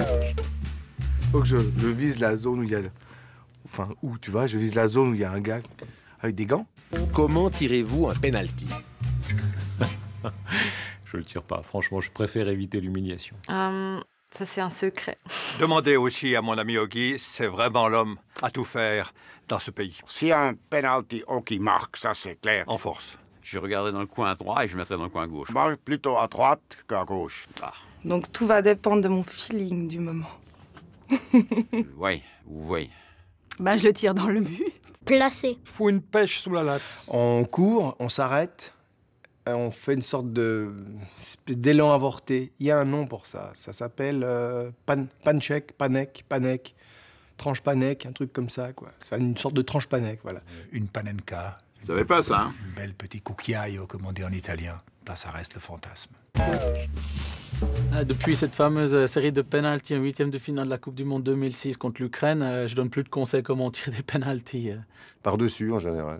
Euh, faut je, vise la zone où il y a. Enfin, où tu vas, je vise la zone où il y a un gars avec des gants. Comment tirez-vous un penalty Je le tire pas. Franchement, je préfère éviter l'humiliation. Hum, ça, c'est un secret. Demandez aussi à mon ami Oki, c'est vraiment l'homme à tout faire dans ce pays. Si un penalty, Oki marque, ça c'est clair. En force. Je regarderai dans le coin à et je mettrai dans le coin gauche. Moi, plutôt à droite qu'à gauche. Ah. Donc tout va dépendre de mon feeling du moment. oui, oui. Ben, je le tire dans le but. Placé. Faut une pêche sous la latte. On court, on s'arrête, euh, on fait une sorte de d'élan avorté. Il y a un nom pour ça. Ça s'appelle euh, pan, panchek, panek, panek, tranche panek, un truc comme ça quoi. une sorte de tranche panek, voilà. Euh, une panenka. Vous savez pas ça hein Une belle petite cucchiaio comme on en italien. Ben, ça reste le fantasme. Ah, depuis cette fameuse euh, série de penalties en huitième de finale de la Coupe du Monde 2006 contre l'Ukraine, euh, je donne plus de conseils comment tirer des penalties. Euh. Par-dessus en général.